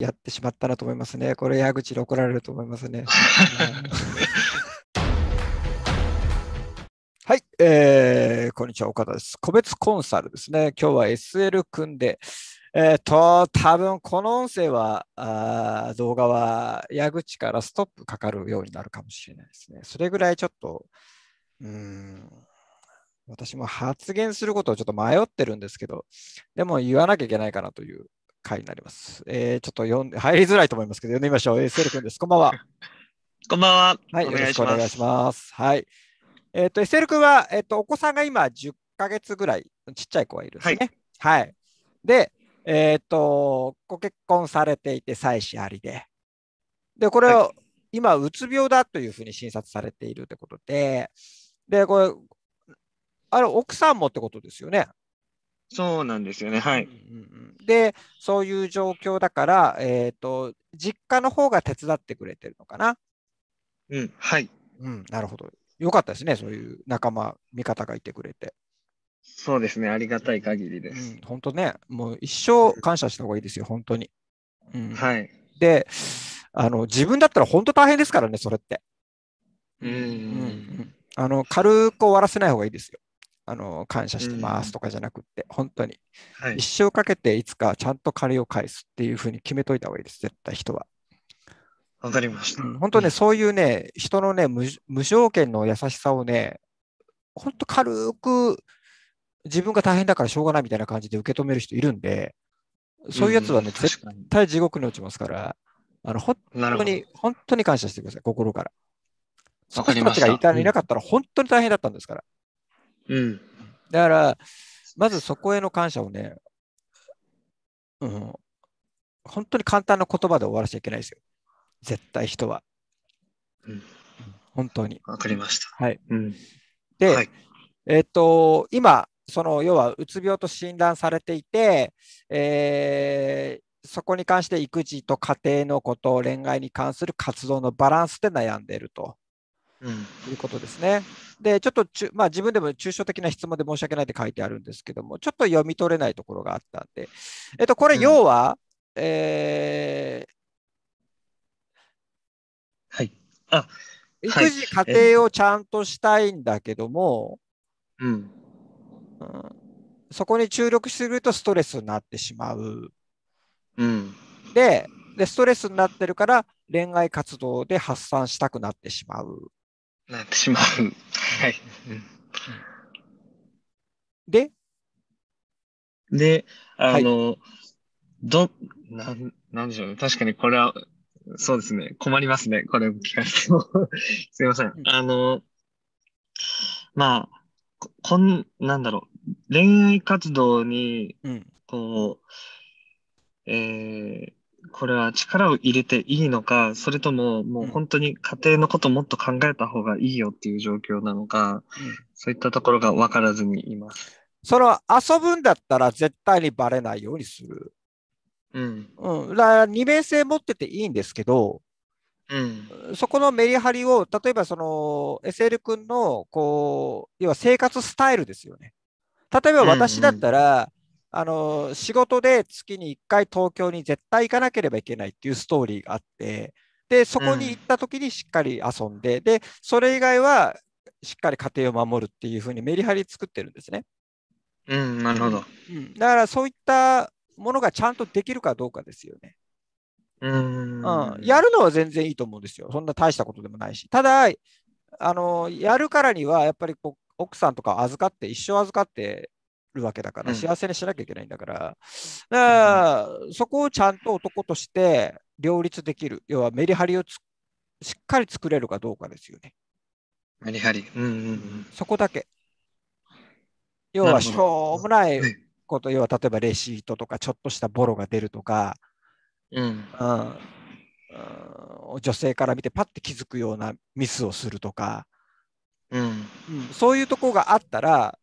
やってしまったなと思いますね。これ、矢口で怒られると思いますね。はい、えー、こんにちは、岡田です。個別コンサルですね。今日は SL 組んで、えっ、ー、と、多分この音声は、あ動画は矢口からストップかかるようになるかもしれないですね。それぐらいちょっと、うん、私も発言することをちょっと迷ってるんですけど、でも言わなきゃいけないかなという回になります。えー、ちょっと読んで、入りづらいと思いますけど、読んでみましょう。えー、セル君です。こんばんは。こんばんは。はい、よろしくお願いします。はい。えっ、ー、と、SL 君は、えっ、ー、と、お子さんが今10ヶ月ぐらい、ちっちゃい子がいるんですね。はい。はい、で、えっ、ー、と、ご結婚されていて、妻子ありで。で、これを、はい、今、うつ病だというふうに診察されているということで、で、これ、あれ、奥さんもってことですよね。そうなんですよね、はい。うんうん、で、そういう状況だから、えっ、ー、と、実家の方が手伝ってくれてるのかな。うん、はい。うん、なるほど。よかったですね、そういう仲間、味方がいてくれて。そうですね、ありがたい限りです。本、う、当、ん、ね、もう一生感謝した方がいいですよ、本当に。うん、はい。で、あの自分だったら本当大変ですからね、それって。うん、うん、あの軽く終わらせない方がいいですよ。あの感謝してますとかじゃなくって、本当に、はい、一生かけていつかちゃんと借りを返すっていうふうに決めといた方がいいです、絶対人は。わかりました。うん、本当ね、そういうね、人のね無、無条件の優しさをね、本当軽く自分が大変だからしょうがないみたいな感じで受け止める人いるんで、そういうやつはね、絶対地獄に落ちますから、あの本当に、本当に感謝してください、心から。その人たちがいたいなかったら本当に大変だったんですから。うん、だから、まずそこへの感謝をね、うん、本当に簡単な言葉で終わらせちゃいけないですよ。絶対人は。うん、本当に。わかりました。はい。うん、で、はい、えっ、ー、と、今、その要はうつ病と診断されていて、えー、そこに関して育児と家庭のこと、恋愛に関する活動のバランスで悩んでいると、うん、いうことですね。で、ちょっとちゅ、まあ、自分でも抽象的な質問で申し訳ないって書いてあるんですけども、ちょっと読み取れないところがあったんで、えっと、これ、要は、うん、えー、はい。あ育児、家庭をちゃんとしたいんだけども、えー、うん、うん、そこに注力するとストレスになってしまう。うん、でで、ストレスになってるから、恋愛活動で発散したくなってしまう。なってしまう。はい。でで、あの、はい、ど、なん、なんでしょうね。確かにこれは、そうですね。困りますね。これを聞かれても。すいません。あの、まあ、こん、なんだろう。恋愛活動に、こう、うん、えー、これは力を入れていいのか、それとももう本当に家庭のこともっと考えた方がいいよっていう状況なのか、うん、そういったところが分からずにいます。それは遊ぶんだったら絶対にばれないようにする。うん。うん、だ二面性持ってていいんですけど、うん、そこのメリハリを、例えばその SL 君のこう要は生活スタイルですよね。例えば私だったら、あの仕事で月に1回東京に絶対行かなければいけないっていうストーリーがあってでそこに行った時にしっかり遊んで、うん、でそれ以外はしっかり家庭を守るっていうふうにメリハリ作ってるんですね。うん、なるほど、うん。だからそういったものがちゃんとできるかどうかですよね。うんうんやるのは全然いいと思うんですよ。そんな大したことでもないし。ただ、あのやるからにはやっぱりこう奥さんとか預かって、一生預かってるわけだから、幸せにしなきゃいけないんだから、だからそこをちゃんと男として両立できる、要はメリハリをしっかり作れるかどうかですよね。メリハリ。うんうんうん、そこだけ。要はしょうもないこと、要は例えばレシートとか、ちょっとしたボロが出るとか、うん、うん女性から見てパッて気づくようなミスをするとか、うん、うん、そういうとこがあったら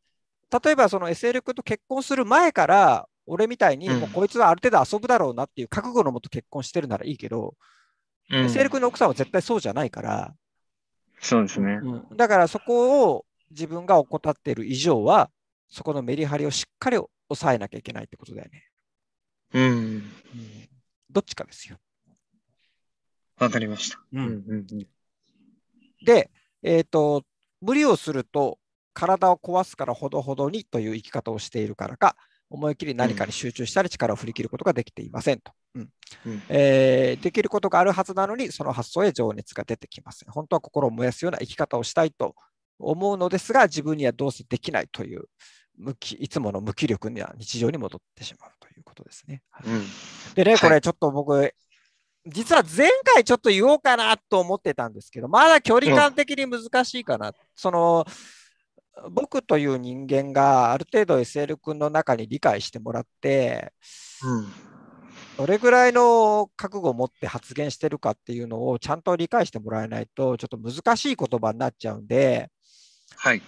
例えばその SL 君と結婚する前から、俺みたいに、もうこいつはある程度遊ぶだろうなっていう覚悟のもと結婚してるならいいけど、うん、SL 君の奥さんは絶対そうじゃないから、そうですね、うん、だからそこを自分が怠っている以上は、そこのメリハリをしっかり抑えなきゃいけないってことだよね。うん。うん、どっちかですよ。わかりました。うん、うんうん、で、えっ、ー、と、無理をすると、体を壊すからほどほどにという生き方をしているからか、思い切り何かに集中したり力を振り切ることができていませんと。うんえー、できることがあるはずなのに、その発想へ情熱が出てきません。本当は心を燃やすような生き方をしたいと思うのですが、自分にはどうせできないという無気いつもの無気力には日常に戻ってしまうということですね。うん、でね、これちょっと僕、はい、実は前回ちょっと言おうかなと思ってたんですけど、まだ距離感的に難しいかな。うん、その僕という人間がある程度 SL 君の中に理解してもらって、うん、どれぐらいの覚悟を持って発言してるかっていうのをちゃんと理解してもらえないとちょっと難しい言葉になっちゃうんで、はい、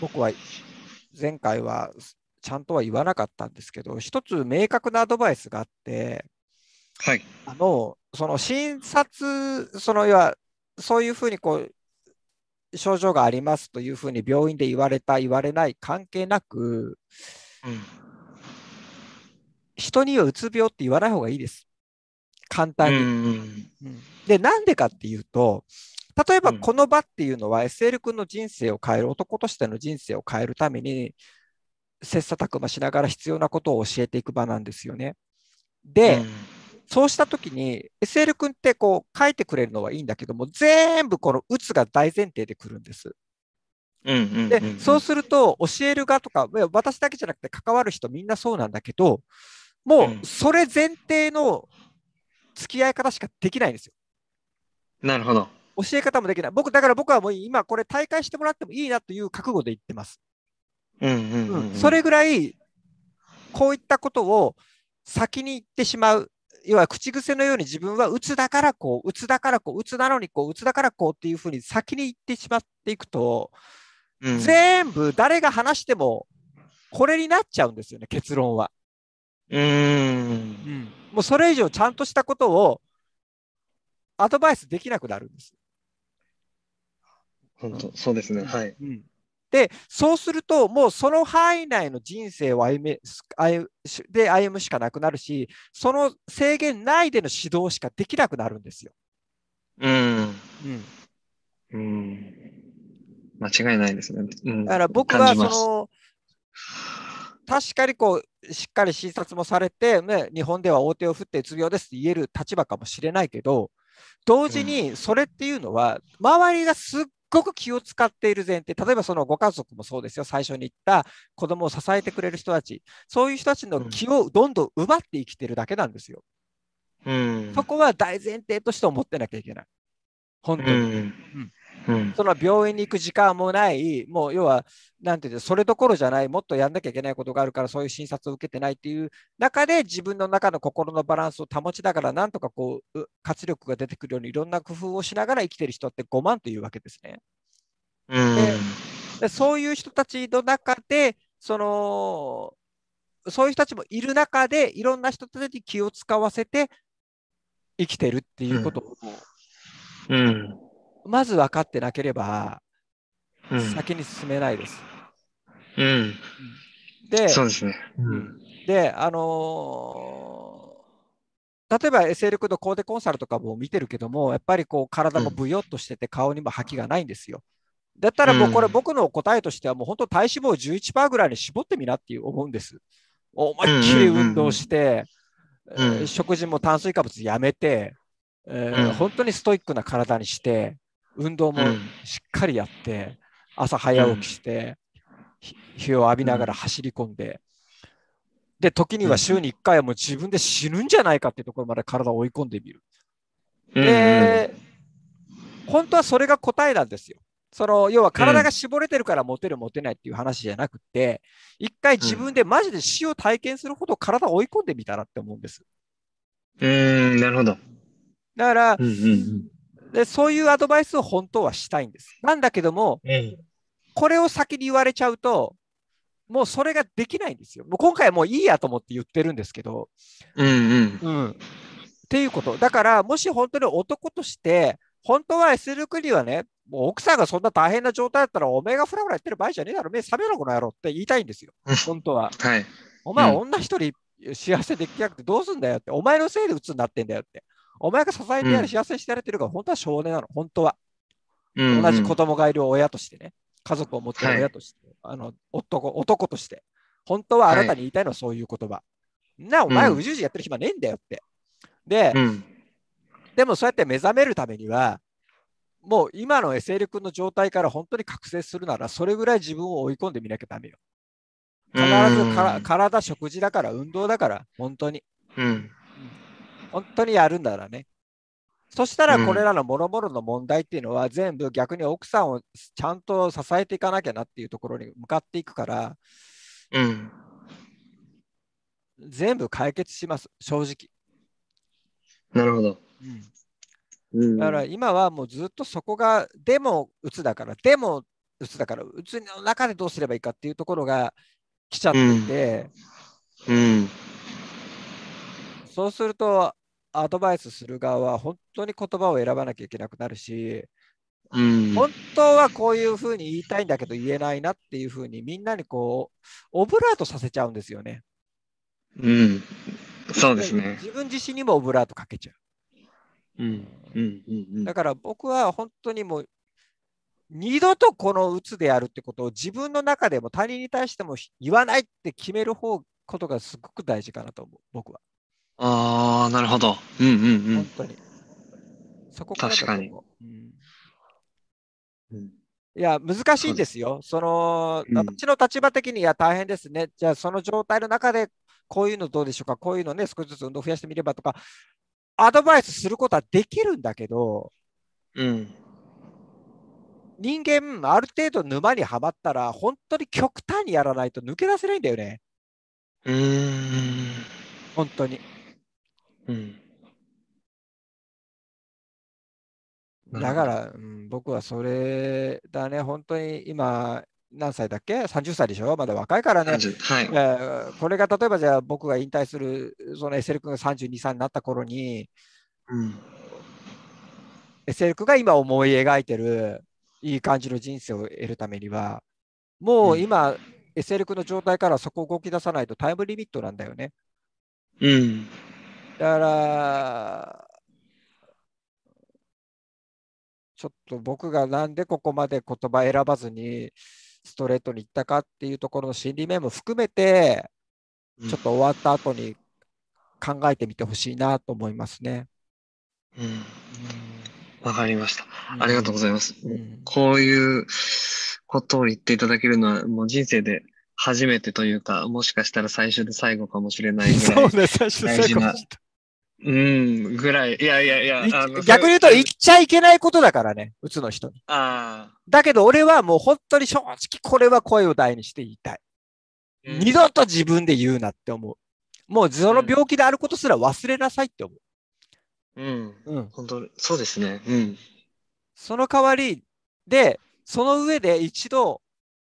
僕は前回はちゃんとは言わなかったんですけど一つ明確なアドバイスがあって、はい、あのその診察そのいわそういうふうにこう症状がありますというふうに病院で言われた、言われない関係なく、うん、人にはうつ病って言わない方がいいです。簡単に。うん、で、なんでかっていうと、例えばこの場っていうのは SL 君の人生を変える、男としての人生を変えるために、切磋琢磨しながら必要なことを教えていく場なんですよね。で、うんそうした時に SL 君ってこう書いてくれるのはいいんだけども全部この打つが大前提でくるんです。うんうんでそうすると教える側とか私だけじゃなくて関わる人みんなそうなんだけどもうそれ前提の付き合い方しかできないんですよ。なるほど。教え方もできない。僕だから僕はもう今これ大会してもらってもいいなという覚悟で言ってます。うんうん、それぐらいこういったことを先に言ってしまう要は口癖のように自分は鬱だからこう、鬱だからこう、鬱なのにこう、鬱だからこうっていうふうに先に言ってしまっていくと、うん、全部誰が話してもこれになっちゃうんですよね、結論は。うん、うん、もうそれ以上ちゃんとしたことをアドバイスできなくなるんです。本当、そうですね。はい。うん、で、そうすると、もうその範囲内の人生を歩めで歩むしかなくなるし、その制限内での指導しかできなくなるんですよ。うん。うん。うん、間違いないですね。うん、だから僕はその、確かにこう、しっかり診察もされて、ね、日本では大手を振ってうつ病ですって言える立場かもしれないけど、同時にそれっていうのは、周りがすっごく気を使っている前提、例えばそのご家族もそうですよ、最初に言った子供を支えてくれる人たち、そういう人たちの気をどんどん奪って生きてるだけなんですよ。うん、そこは大前提として思ってなきゃいけない。本当に。うん、うんその病院に行く時間もない、もう要は、なんていうそれどころじゃない、もっとやんなきゃいけないことがあるから、そういう診察を受けてないっていう中で、自分の中の心のバランスを保ちながら、なんとかこう活力が出てくるように、いろんな工夫をしながら生きてる人って5万というわけですね。うん、でそういう人たちの中で、そのそういう人たちもいる中で、いろんな人たちに気を使わせて生きてるっていうことを、うん、うんまず分かってなければ、先に進めないです。うん。で、そうですね。うん、で、あのー、例えば SL クドコーデコンサルとかも見てるけども、やっぱりこう体もブヨっとしてて顔にも吐きがないんですよ。だったらもうこれ僕の答えとしてはもう本当体脂肪11%ぐらいに絞ってみなっていう思うんです。思いっきり運動して、食事も炭水化物やめて、えー、本当にストイックな体にして、運動もしっかりやって、朝早起きして、日を浴びながら走り込んで、で、時には週に1回はもう自分で死ぬんじゃないかってところまで体を追い込んでみる。で、本当はそれが答えなんですよ。その要は体が絞れてるからモテるモテないっていう話じゃなくて、一回自分でマジで死を体験するほど体を追い込んでみたらって思うんです。うん、なるほど。だから、うんうんうん、でそういうアドバイスを本当はしたいんです。なんだけども、これを先に言われちゃうと、もうそれができないんですよ。もう今回はもういいやと思って言ってるんですけど。うん、うんうん、っていうこと。だから、もし本当に男として、本当は s 6君にはね、もう奥さんがそんな大変な状態だったら、おめえがフラフラやってる場合じゃねえだろ、目覚めろ、この野郎って言いたいんですよ。本当は。はい、お前、は女一人幸せできなくてどうすんだよって、お前のせいで鬱になってんだよって。お前が支えてやる、幸せにしてやれてるから、本当は少年なの、本当は。同じ子供がいる親としてね、家族を持ってる親として、はい、あの男男として、本当はあなたに言いたいのはそういう言葉。はい、な、お前はうじうじやってる暇ねえんだよって。で、うん、でもそうやって目覚めるためには、もう今の SL 君の状態から本当に覚醒するなら、それぐらい自分を追い込んでみなきゃだめよ。必ず体、食事だから、運動だから、本当に。うん、本当にやるんだらね。そしたらこれらの諸々の問題っていうのは全部逆に奥さんをちゃんと支えていかなきゃなっていうところに向かっていくから、うん、全部解決します正直。なるほど。うん、だから今はもうずっとそこがでも鬱だからでも鬱だから鬱の中でどうすればいいかっていうところが来ちゃってて、うん、うん、そうするとアドバイスする側は本当に言葉を選ばなきゃいけなくなるし、うん、本当はこういうふうに言いたいんだけど言えないなっていうふうにみんなにこうオブラートさせちゃうんですよね。うん、そうですね。自分自身にもオブラートかけちゃう。うんうんうん、うん、だから僕は本当にもう二度とこの鬱でやるってことを自分の中でも他人に対しても言わないって決める方ことがすごく大事かなと思う僕は。ああ、なるほど。うんうんうん。本当に。そこから確かに。うん、いや、難しいんですよ。その、うん、私の立場的に、いや、大変ですね。じゃあ、その状態の中で、こういうのどうでしょうか、こういうのね、少しずつ運動増やしてみればとか、アドバイスすることはできるんだけど、うん、人間、ある程度沼にはまったら、本当に極端にやらないと抜け出せないんだよね。うん。本当に。うん。だから、うん、僕はそれだね、本当に今、何歳だっけ ?30 歳でしょまだ若いからね、はいえー、これが例えばじゃあ僕が引退する、その SL 君が32歳になった頃に、うん、SL 君が今思い描いてるいい感じの人生を得るためには、もう今、うん、SL 君の状態からそこを動き出さないとタイムリミットなんだよね。うん。だから、ちょっと僕がなんでここまで言葉選ばずにストレートに行ったかっていうところの心理面も含めて、ちょっと終わった後に考えてみてほしいなと思いますね。うん。わかりました。ありがとうございます。うん、こういうことを言っていただけるのは、もう人生で初めてというか、もしかしたら最初で最後かもしれないぐらい大事なうん、ぐらい。いやいやいや。い逆に言うと、言っちゃいけないことだからね、うつの人に。あだけど、俺はもう本当に正直、これは声を大にして言いたい、うん。二度と自分で言うなって思う。もう、その病気であることすら忘れなさいって思う。うん。うん、本当そうですね。うん。その代わりで、その上で一度、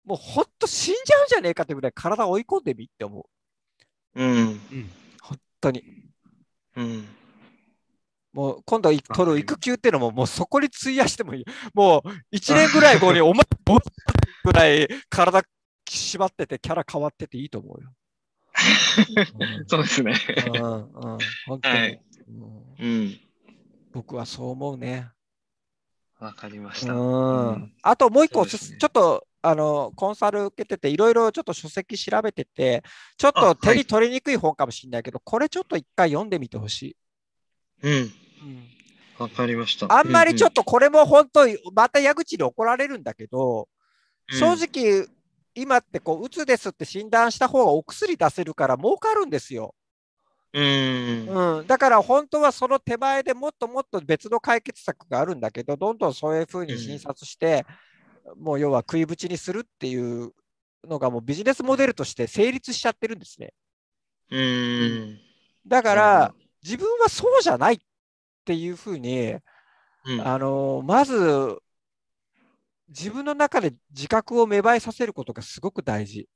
もう本当死んじゃうんじゃねえかってぐらい体を追い込んでみって思う。うん。うん、本当に。うん、もう今度取る育休っていうのも、もうそこに費やしてもいい。もう1年ぐらい後に、お前、ぼっぐらい体縛ってて、キャラ変わってていいと思うよ。うん、そうですね。うん、うん、本当に、はいうん。僕はそう思うね。わかりました。あともう一個、ね、ちょっとあのコンサル受けてて、いろいろちょっと書籍調べてて、ちょっと手に取りにくい本かもしれないけど、はい、これちょっと一回読んでみてほしい。うん。わ、うん、かりました。あんまりちょっとこれも本当に、また矢口に怒られるんだけど、うん、正直、今ってこう、つですって診断した方がお薬出せるから儲かるんですよ。うん、うん、だから本当はその手前でもっともっと別の解決策があるんだけど、どんどんそういうふうに診察して、うもう要は食いぶちにするっていうのがもうビジネスモデルとして成立しちゃってるんですね。うんだから、自分はそうじゃないっていうふうに、うん、あのまず自分の中で自覚を芽生えさせることがすごく大事。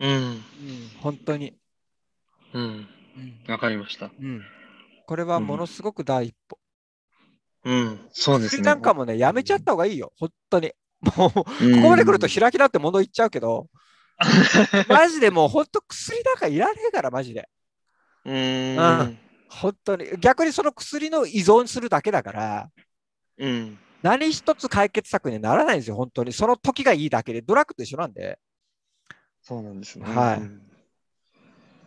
うん、うん、本当に。うん、わ、うん、かりました、うん。これはものすごく第一歩。うん、そうですね。なんかもね、やめちゃった方がいいよ、本当に。もう、ここまで来ると開きだって物言っちゃうけど、マジでもう本当薬なんかいらねえから、マジで。うんうん。本当に。逆にその薬の依存するだけだから、うん。何一つ解決策にならないんですよ、本当に。その時がいいだけで、ドラッグと一緒なんで。そうなんですね。はい。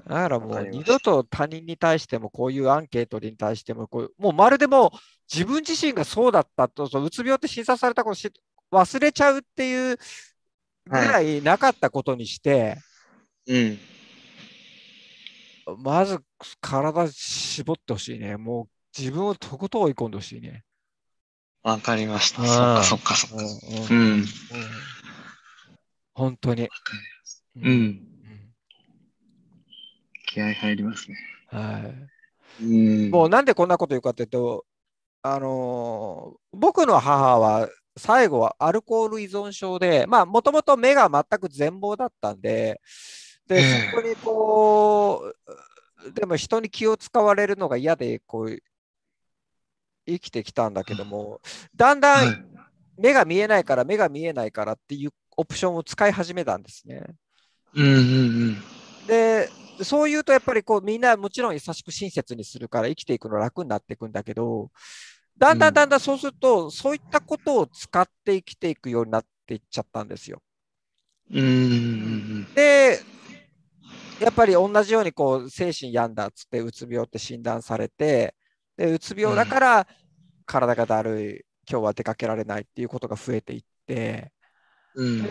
だからもう二度と他人に対してもこういうアンケートに対してもこうもうまるでも自分自身がそうだったとうつ病って診察されたこと忘れちゃうっていうぐらいなかったことにして、はい、うん、まず体絞ってほしいね。もう自分をとことん追い込んでほしいね。わかりました。そっかそっかそっか。うん。うん、本当に。うん。気合入りますね。はい。うん、もうなんでこんなこと言うかっていうと、あのー、僕の母は最後はアルコール依存症で、まあ、もともと目が全く全盲だったんで、で、そこにこう、でも人に気を使われるのが嫌で、こう、生きてきたんだけども、だんだん目が見えないから、目が見えないからっていうオプションを使い始めたんですね。うんうんうん、で、そう言うとやっぱりこうみんなもちろん優しく親切にするから生きていくの楽になっていくんだけど、だんだんだんだんそうすると、そういったことを使って生きていくようになっていっちゃったんですよ。うんでやっぱり同じようにこう精神病んだっつってうつ病って診断されてでうつ病だから体がだるい今日は出かけられないっていうことが増えていってうん、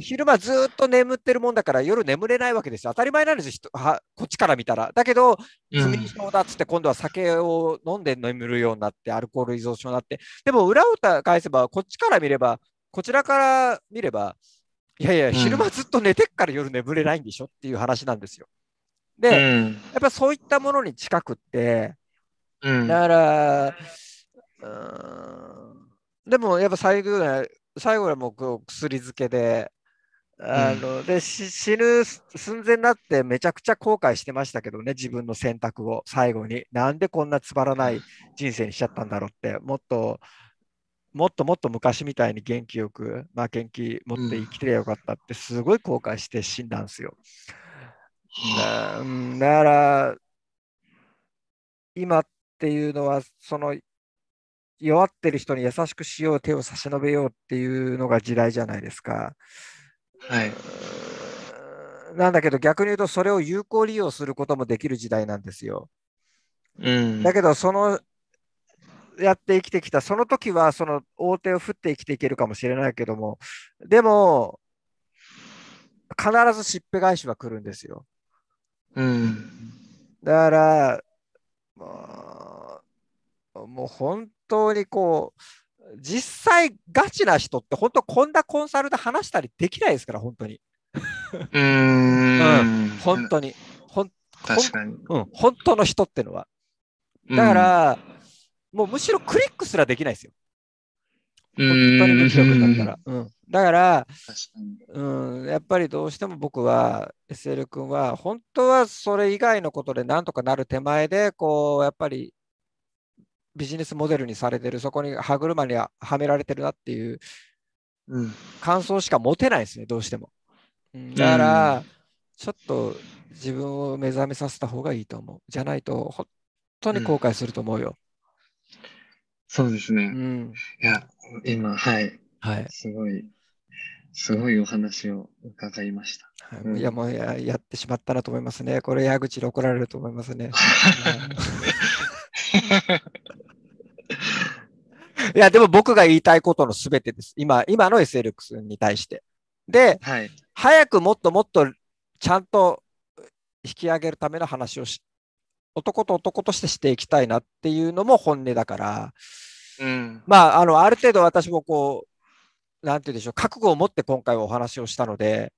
昼間ずっと眠ってるもんだから夜眠れないわけですよ。当たり前なんですよこっちから見たら。だけど、睡眠症だっつって今度は酒を飲んで眠るようになって、アルコール依存症になって。でも裏を返せば、こっちから見れば、こちらから見れば、いやいや、昼間ずっと寝てっから夜眠れないんでしょっていう話なんですよ。で、うん、やっぱそういったものに近くって、うん、だから、うん、でもやっぱ最後は最後はもう薬漬けで、あの、うん、で死ぬ寸前になってめちゃくちゃ後悔してましたけどね、自分の選択を最後に。なんでこんなつまらない人生にしちゃったんだろうって、もっともっともっと昔みたいに元気よく、まあ、元気持って生きてりゃよかったって、すごい後悔して死んだんですよ。うん、だから、今っていうのは、その弱ってる人に優しくしよう手を差し伸べようっていうのが時代じゃないですか。はい、なんだけど逆に言うとそれを有効利用することもできる時代なんですよ。うん、だけどそのやって生きてきたその時はその大手を振って生きていけるかもしれないけどもでも必ずしっぺ返しは来るんですよ。うん、だから、まあもう本当にこう、実際ガチな人って本当こんなコンサルで話したりできないですから、本当に。うんうん、本当に。ほん確かに、うん。本当の人ってのは。だから、もうむしろクリックすらできないですよ。本当にったら。だから、うん、やっぱりどうしても僕は SL 君は本当はそれ以外のことでなんとかなる手前でこうやっぱりビジネスモデルにされてる、そこに歯車にはめられてるなっていう感想しか持てないですね、どうしても。だから、ちょっと自分を目覚めさせた方がいいと思う。じゃないと、本当に後悔すると思うよ。うん、そうですね。うん、いや、今、はい。はい、すごい、すごいお話を伺いました。はいいや、もうやってしまったなと思いますね。これ、矢口で怒られると思いますね。いや、でも僕が言いたいことの全てです。今、今の SLX に対して。で、はい、早くもっともっとちゃんと引き上げるための話をし、男と男としてしていきたいなっていうのも本音だから、うん、まあ、あの、ある程度私もこう、なんて言うでしょう、覚悟を持って今回お話をしたので、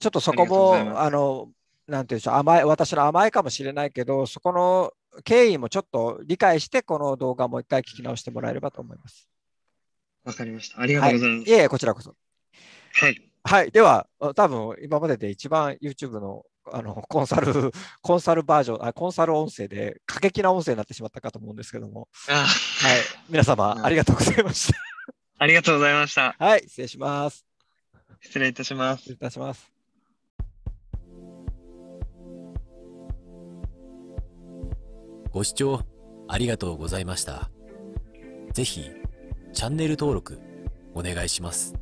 ちょっとそこも、あの、なんて言うでしょう、甘い、私の甘いかもしれないけど、そこの経緯もちょっと理解して、この動画もう一回聞き直してもらえればと思います。わかりました。ありがとうございます。はい、いえ、こちらこそ。はい。はい。では、多分今までで一番 YouTube のあのコンサル、コンサルバージョンあ、コンサル音声で過激な音声になってしまったかと思うんですけども、はい、皆様、ありがとうございました。ありがとうございました。はい、失礼します。失礼いたします。失礼いたします。ご視聴ありがとうございました。ぜひ、チャンネル登録お願いします。